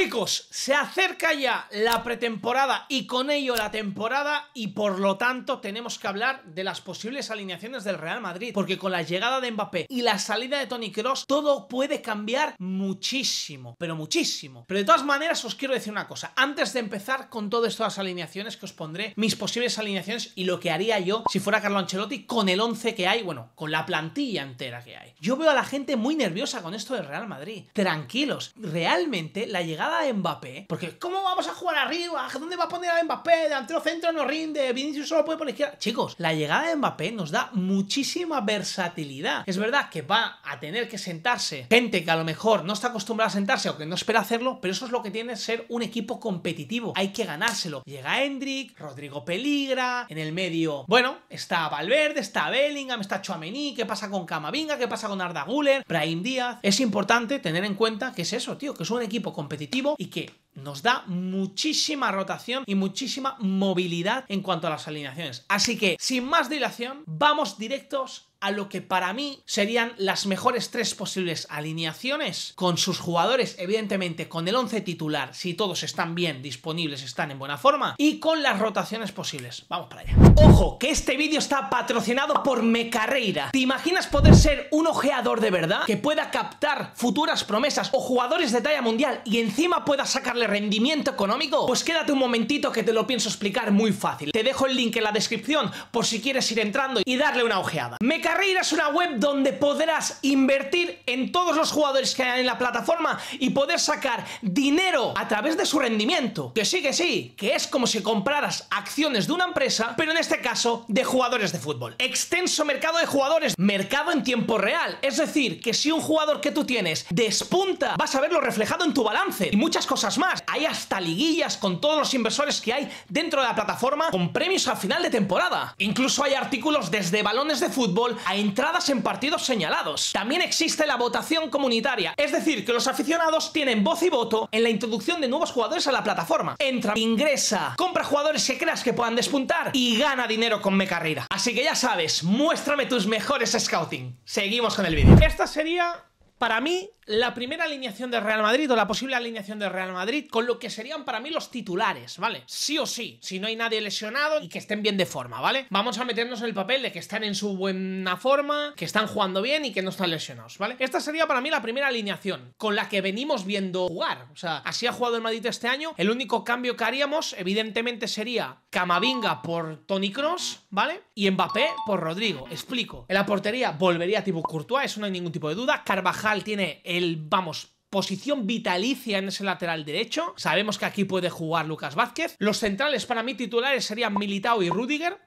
Chicos, se acerca ya la pretemporada y con ello la temporada y por lo tanto tenemos que hablar de las posibles alineaciones del Real Madrid, porque con la llegada de Mbappé y la salida de Tony Cross todo puede cambiar muchísimo, pero muchísimo. Pero de todas maneras os quiero decir una cosa, antes de empezar con todas estas alineaciones que os pondré, mis posibles alineaciones y lo que haría yo si fuera Carlo Ancelotti con el 11 que hay, bueno, con la plantilla entera que hay. Yo veo a la gente muy nerviosa con esto del Real Madrid. Tranquilos, realmente la llegada de Mbappé, porque ¿cómo vamos a jugar arriba? ¿Dónde va a poner a Mbappé? Delantero centro no rinde, Vinicius solo puede poner izquierda. Chicos, la llegada de Mbappé nos da muchísima versatilidad. Es verdad que va a tener que sentarse gente que a lo mejor no está acostumbrada a sentarse o que no espera hacerlo, pero eso es lo que tiene ser un equipo competitivo. Hay que ganárselo. Llega Hendrik, Rodrigo Peligra, en el medio, bueno, está Valverde, está Bellingham, está Chouameni, ¿qué pasa con Camavinga? ¿Qué pasa con Arda Guller? Brahim Díaz. Es importante tener en cuenta que es eso, tío, que es un equipo competitivo y que nos da muchísima rotación y muchísima movilidad en cuanto a las alineaciones. Así que, sin más dilación, vamos directos a lo que para mí serían las mejores tres posibles alineaciones con sus jugadores, evidentemente con el 11 titular, si todos están bien disponibles, están en buena forma, y con las rotaciones posibles. Vamos para allá. Ojo, que este vídeo está patrocinado por Mecarreira. ¿Te imaginas poder ser un ojeador de verdad que pueda captar futuras promesas o jugadores de talla mundial y encima pueda sacarle rendimiento económico? Pues quédate un momentito que te lo pienso explicar muy fácil. Te dejo el link en la descripción por si quieres ir entrando y darle una ojeada. Carrera es una web donde podrás invertir en todos los jugadores que hay en la plataforma y poder sacar dinero a través de su rendimiento. Que sí, que sí, que es como si compraras acciones de una empresa, pero en este caso de jugadores de fútbol. Extenso mercado de jugadores, mercado en tiempo real. Es decir, que si un jugador que tú tienes despunta, vas a verlo reflejado en tu balance y muchas cosas más. Hay hasta liguillas con todos los inversores que hay dentro de la plataforma con premios al final de temporada. Incluso hay artículos desde balones de fútbol a entradas en partidos señalados. También existe la votación comunitaria, es decir, que los aficionados tienen voz y voto en la introducción de nuevos jugadores a la plataforma. Entra, ingresa, compra jugadores que creas que puedan despuntar y gana dinero con Mecarrida Así que ya sabes, muéstrame tus mejores scouting. Seguimos con el vídeo. Esta sería para mí la primera alineación de Real Madrid o la posible alineación de Real Madrid con lo que serían para mí los titulares, ¿vale? Sí o sí, si no hay nadie lesionado y que estén bien de forma, ¿vale? Vamos a meternos en el papel de que están en su buena forma, que están jugando bien y que no están lesionados, ¿vale? Esta sería para mí la primera alineación con la que venimos viendo jugar, o sea, así ha jugado el Madrid este año, el único cambio que haríamos evidentemente sería Camavinga por Tony Cross, ¿vale? Y Mbappé por Rodrigo, explico. En la portería volvería tipo Courtois, eso no hay ningún tipo de duda, Carvajal tiene el, vamos, posición vitalicia en ese lateral derecho. Sabemos que aquí puede jugar Lucas Vázquez. Los centrales para mí titulares serían Militao y Rudiger.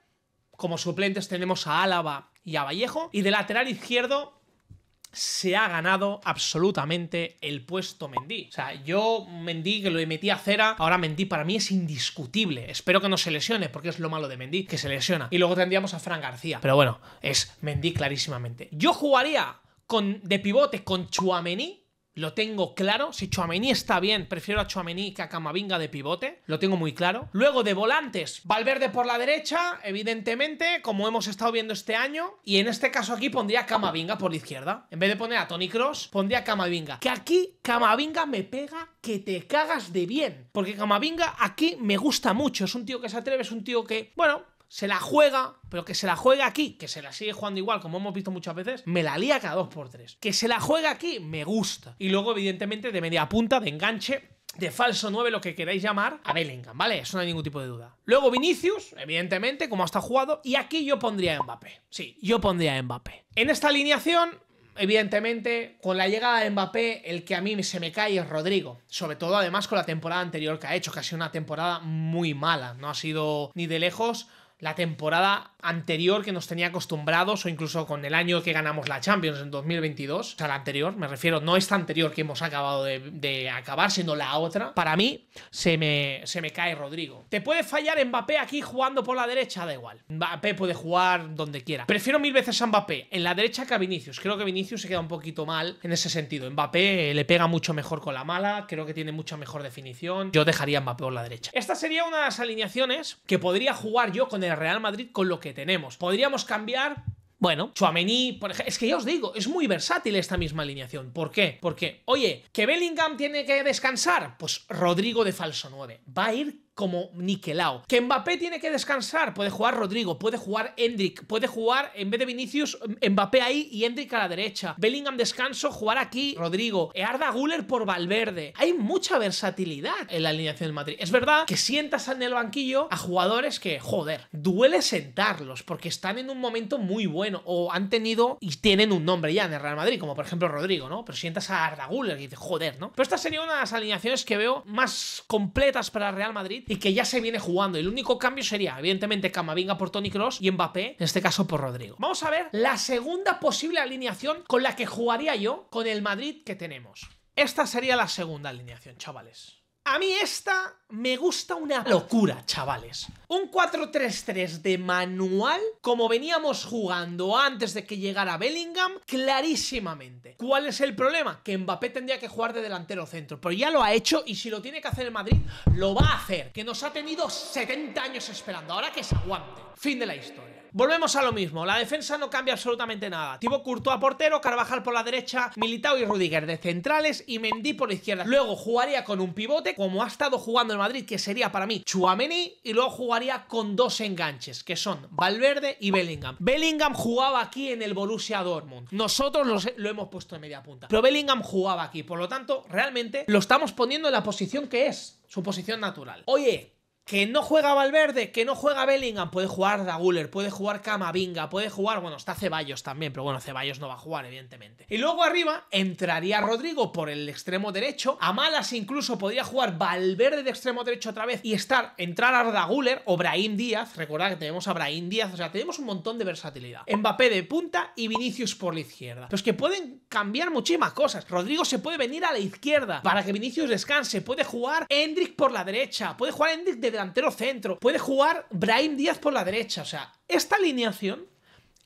Como suplentes tenemos a Álava y a Vallejo. Y de lateral izquierdo se ha ganado absolutamente el puesto Mendy. O sea, yo Mendy que lo metí a cera, ahora Mendy para mí es indiscutible. Espero que no se lesione, porque es lo malo de Mendy, que se lesiona. Y luego tendríamos a Fran García. Pero bueno, es Mendy clarísimamente. Yo jugaría con, de pivote con Chuamení. Lo tengo claro. Si Chuamení está bien, prefiero a Chuamení que a Camavinga de pivote. Lo tengo muy claro. Luego de volantes, Valverde por la derecha, evidentemente, como hemos estado viendo este año. Y en este caso aquí pondría Camavinga por la izquierda. En vez de poner a Tony Cross, pondría Camavinga. Que aquí Camavinga me pega que te cagas de bien. Porque Camavinga aquí me gusta mucho. Es un tío que se atreve, es un tío que, bueno, se la juega, pero que se la juega aquí, que se la sigue jugando igual, como hemos visto muchas veces, me la lía cada 2 por 3 Que se la juega aquí, me gusta. Y luego, evidentemente, de media punta, de enganche, de falso 9, lo que queráis llamar, a Bellingham, ¿vale? Eso no hay ningún tipo de duda. Luego Vinicius, evidentemente, como hasta jugado, y aquí yo pondría a Mbappé. Sí, yo pondría a Mbappé. En esta alineación, evidentemente, con la llegada de Mbappé, el que a mí se me cae es Rodrigo. Sobre todo, además, con la temporada anterior que ha hecho, que ha sido una temporada muy mala. No ha sido ni de lejos la temporada anterior que nos tenía acostumbrados o incluso con el año que ganamos la Champions en 2022, o sea, la anterior, me refiero, no esta anterior que hemos acabado de, acabar, sino la otra, para mí se me, se me cae Rodrigo. Te puede fallar Mbappé aquí jugando por la derecha, da igual. Mbappé puede jugar donde quiera. Prefiero mil veces a Mbappé en la derecha que a Vinicius. Creo que Vinicius se queda un poquito mal en ese sentido. Mbappé le pega mucho mejor con la mala, creo que tiene mucha mejor definición. Yo dejaría Mbappé por la derecha. Esta sería una de las alineaciones que podría jugar yo con el Real Madrid con lo que tenemos. Podríamos cambiar bueno, Chuamení, por ejemplo, es que ya os digo, es muy versátil esta misma alineación. ¿Por qué? Porque, oye, que Bellingham tiene que descansar, pues Rodrigo de falso 9. Va a ir como niquelao. Que Mbappé tiene que descansar, puede jugar Rodrigo, puede jugar Hendrik, puede jugar en vez de Vinicius, em, Mbappé ahí y Hendrik a la derecha. Bellingham descanso, jugar aquí Rodrigo. Arda Guller por Valverde. Hay mucha versatilidad en la alineación del Madrid. Es verdad que sientas en el banquillo a jugadores que, joder, duele sentarlos porque están en un momento muy bueno o han tenido y tienen un nombre ya en el Real Madrid, como por ejemplo Rodrigo, ¿no? Pero sientas a Arda Guller y dices, joder, ¿no? Pero esta sería una de las alineaciones que veo más completas para el Real Madrid y que ya se viene jugando. El único cambio sería, evidentemente, Camavinga por Tony Cross y Mbappé, en este caso por Rodrigo. Vamos a ver la segunda posible alineación con la que jugaría yo con el Madrid que tenemos. Esta sería la segunda alineación, chavales. A mí esta me gusta una locura, chavales. Un 4-3-3 de manual, como veníamos jugando antes de que llegara Bellingham, clarísimamente. ¿Cuál es el problema? Que Mbappé tendría que jugar de delantero centro, pero ya lo ha hecho y si lo tiene que hacer el Madrid, lo va a hacer, que nos ha tenido 70 años esperando. Ahora que se aguante. Fin de la historia. Volvemos a lo mismo, la defensa no cambia absolutamente nada. curto a portero, Carvajal por la derecha, Militao y Rudiger de centrales y Mendy por la izquierda. Luego jugaría con un pivote, como ha estado jugando en Madrid, que sería para mí Chuameni, y luego jugaría con dos enganches, que son Valverde y Bellingham. Bellingham jugaba aquí en el Borussia Dortmund. Nosotros lo hemos puesto en media punta, pero Bellingham jugaba aquí, por lo tanto, realmente lo estamos poniendo en la posición que es, su posición natural. Oye, que no juega Valverde, que no juega Bellingham, puede jugar Daguler, puede jugar Camavinga, puede jugar, bueno, está Ceballos también, pero bueno, Ceballos no va a jugar, evidentemente. Y luego arriba entraría Rodrigo por el extremo derecho, a malas incluso podría jugar Valverde de extremo derecho otra vez y estar, entrar a Guller o Brahim Díaz, recordad que tenemos a Brahim Díaz, o sea, tenemos un montón de versatilidad. Mbappé de punta y Vinicius por la izquierda. Los que pueden cambiar muchísimas cosas. Rodrigo se puede venir a la izquierda para que Vinicius descanse, puede jugar Hendrik por la derecha, puede jugar Hendrik de delantero centro, puede jugar Brian Díaz por la derecha, o sea, esta alineación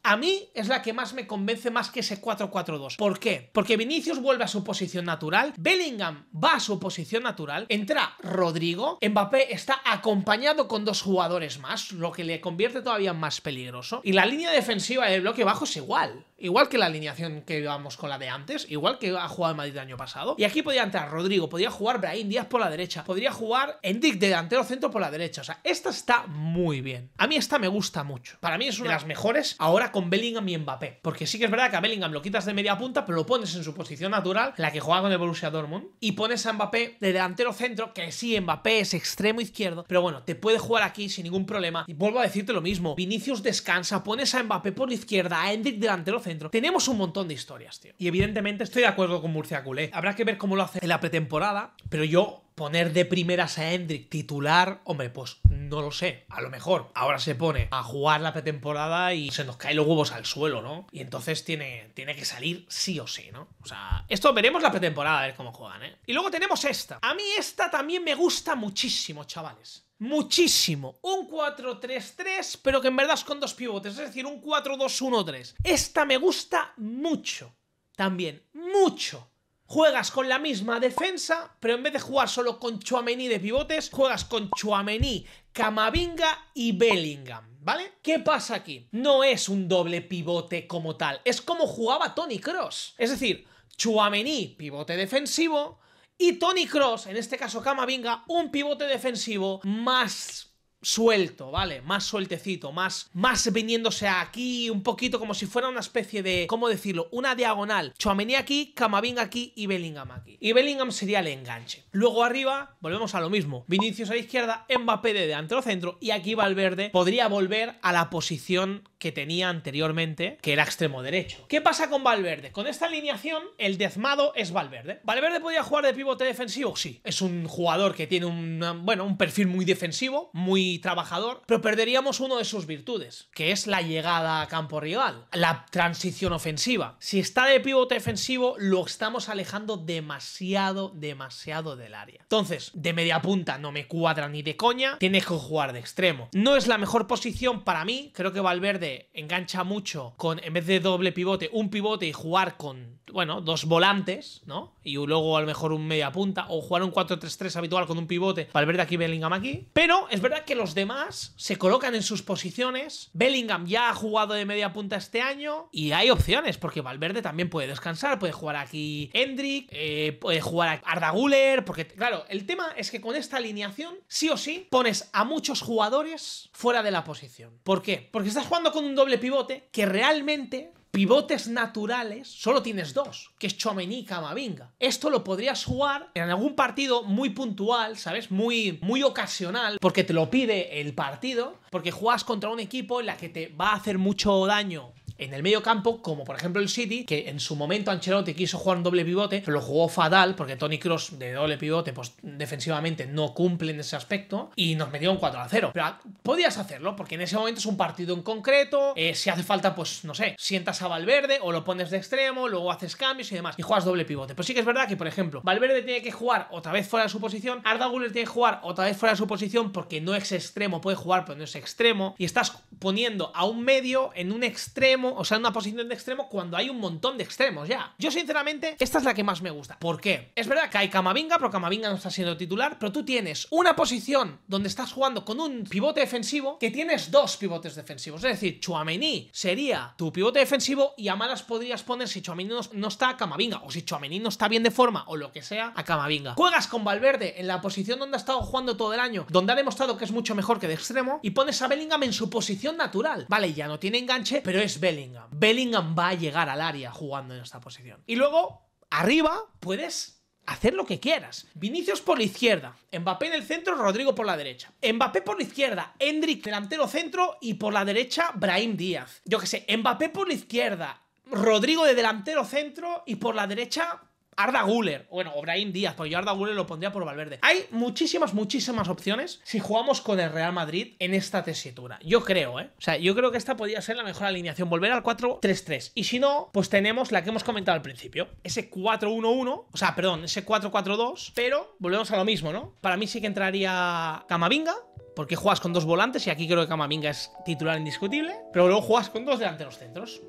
a mí es la que más me convence más que ese 4-4-2. ¿Por qué? Porque Vinicius vuelve a su posición natural, Bellingham va a su posición natural, entra Rodrigo, Mbappé está acompañado con dos jugadores más, lo que le convierte todavía más peligroso. Y la línea defensiva del bloque bajo es igual. Igual que la alineación que llevamos con la de antes, igual que ha jugado Madrid el año pasado. Y aquí podía entrar Rodrigo, podía jugar Brahim Díaz por la derecha, podría jugar Endic delantero centro por la derecha. O sea, esta está muy bien. A mí esta me gusta mucho. Para mí es una de las mejores ahora con Bellingham y Mbappé. Porque sí que es verdad que a Bellingham lo quitas de media punta, pero lo pones en su posición natural, la que juega con el Borussia Dortmund, y pones a Mbappé de delantero centro, que sí, Mbappé es extremo izquierdo, pero bueno, te puede jugar aquí sin ningún problema. Y vuelvo a decirte lo mismo, Vinicius descansa, pones a Mbappé por la izquierda, a Hendrik delantero centro. Tenemos un montón de historias, tío. Y evidentemente estoy de acuerdo con Murcia Culé. Habrá que ver cómo lo hace en la pretemporada, pero yo poner de primeras a Hendrik titular, hombre, pues no lo sé. A lo mejor ahora se pone a jugar la pretemporada y se nos caen los huevos al suelo, ¿no? Y entonces tiene, tiene que salir sí o sí, ¿no? O sea, esto veremos la pretemporada, a ver cómo juegan, ¿eh? Y luego tenemos esta. A mí esta también me gusta muchísimo, chavales muchísimo. Un 4-3-3, pero que en verdad es con dos pivotes, es decir, un 4-2-1-3. Esta me gusta mucho. También, mucho. Juegas con la misma defensa, pero en vez de jugar solo con Chuamení de pivotes, juegas con Chuamení, Camavinga y Bellingham, ¿vale? ¿Qué pasa aquí? No es un doble pivote como tal, es como jugaba Tony Cross. Es decir, Chuamení, pivote defensivo, y Tony Cross, en este caso Camavinga, un pivote defensivo más suelto, ¿vale? Más sueltecito, más, más viniéndose aquí, un poquito como si fuera una especie de, ¿cómo decirlo? Una diagonal. Chuamení aquí, Camavinga aquí y Bellingham aquí. Y Bellingham sería el enganche. Luego arriba, volvemos a lo mismo. Vinicius a la izquierda, Mbappé de delantero centro y aquí Valverde podría volver a la posición que tenía anteriormente, que era extremo derecho. ¿Qué pasa con Valverde? Con esta alineación, el dezmado es Valverde. Valverde podía jugar de pivote defensivo, sí. Es un jugador que tiene un, bueno, un perfil muy defensivo, muy trabajador, pero perderíamos uno de sus virtudes, que es la llegada a campo rival, la transición ofensiva. Si está de pivote defensivo, lo estamos alejando demasiado, demasiado del área. Entonces, de media punta no me cuadra ni de coña, tiene que jugar de extremo. No es la mejor posición para mí, creo que Valverde engancha mucho con, en vez de doble pivote, un pivote y jugar con bueno, dos volantes, ¿no? Y luego a lo mejor un media punta o jugar un 4-3-3 habitual con un pivote, Valverde aquí, Bellingham aquí. Pero es verdad que los demás se colocan en sus posiciones. Bellingham ya ha jugado de media punta este año y hay opciones porque Valverde también puede descansar, puede jugar aquí Hendrik, eh, puede jugar a Arda Guller, porque claro, el tema es que con esta alineación sí o sí pones a muchos jugadores fuera de la posición. ¿Por qué? Porque estás jugando con un doble pivote que realmente pivotes naturales solo tienes dos, que es chomenica y Camavinga. Esto lo podrías jugar en algún partido muy puntual, ¿sabes? Muy, muy ocasional, porque te lo pide el partido, porque juegas contra un equipo en la que te va a hacer mucho daño en el medio campo, como por ejemplo el City, que en su momento Ancelotti quiso jugar un doble pivote, lo jugó fatal porque Tony Cross de doble pivote, pues defensivamente no cumple en ese aspecto y nos metió un 4 a 0. Pero ah, podías hacerlo porque en ese momento es un partido en concreto. Eh, si hace falta, pues no sé, sientas a Valverde o lo pones de extremo, luego haces cambios y demás y juegas doble pivote. Pues sí que es verdad que, por ejemplo, Valverde tiene que jugar otra vez fuera de su posición, Arda Guller tiene que jugar otra vez fuera de su posición porque no es extremo, puede jugar, pero no es extremo y estás poniendo a un medio en un extremo o sea, en una posición de extremo cuando hay un montón de extremos ya. Yo, sinceramente, esta es la que más me gusta. ¿Por qué? Es verdad que hay Camavinga, pero Camavinga no está siendo titular, pero tú tienes una posición donde estás jugando con un pivote defensivo que tienes dos pivotes defensivos. Es decir, Chuamení sería tu pivote defensivo y a malas podrías poner si Chuamení no, está a Camavinga o si Chuamení no está bien de forma o lo que sea a Camavinga. Juegas con Valverde en la posición donde ha estado jugando todo el año, donde ha demostrado que es mucho mejor que de extremo y pones a Bellingham en su posición natural. Vale, ya no tiene enganche, pero es Bellingham Bellingham. va a llegar al área jugando en esta posición. Y luego, arriba, puedes hacer lo que quieras. Vinicius por la izquierda, Mbappé en el centro, Rodrigo por la derecha. Mbappé por la izquierda, Hendrik delantero centro y por la derecha Brahim Díaz. Yo qué sé, Mbappé por la izquierda, Rodrigo de delantero centro y por la derecha Arda Guller, bueno, o Díaz, porque yo Arda Guller lo pondría por Valverde. Hay muchísimas, muchísimas opciones si jugamos con el Real Madrid en esta tesitura. Yo creo, ¿eh? O sea, yo creo que esta podría ser la mejor alineación, volver al 4-3-3. Y si no, pues tenemos la que hemos comentado al principio, ese 4-1-1, o sea, perdón, ese 4-4-2, pero volvemos a lo mismo, ¿no? Para mí sí que entraría Camavinga, porque juegas con dos volantes y aquí creo que Camavinga es titular indiscutible, pero luego juegas con dos delante de los centros,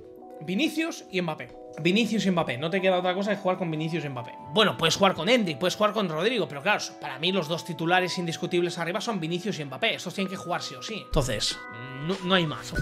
Vinicius y Mbappé. Vinicius y Mbappé. No te queda otra cosa que jugar con Vinicius y Mbappé. Bueno, puedes jugar con Endy, puedes jugar con Rodrigo, pero claro, para mí los dos titulares indiscutibles arriba son Vinicius y Mbappé. Estos tienen que jugar sí o sí. Entonces, no hay más.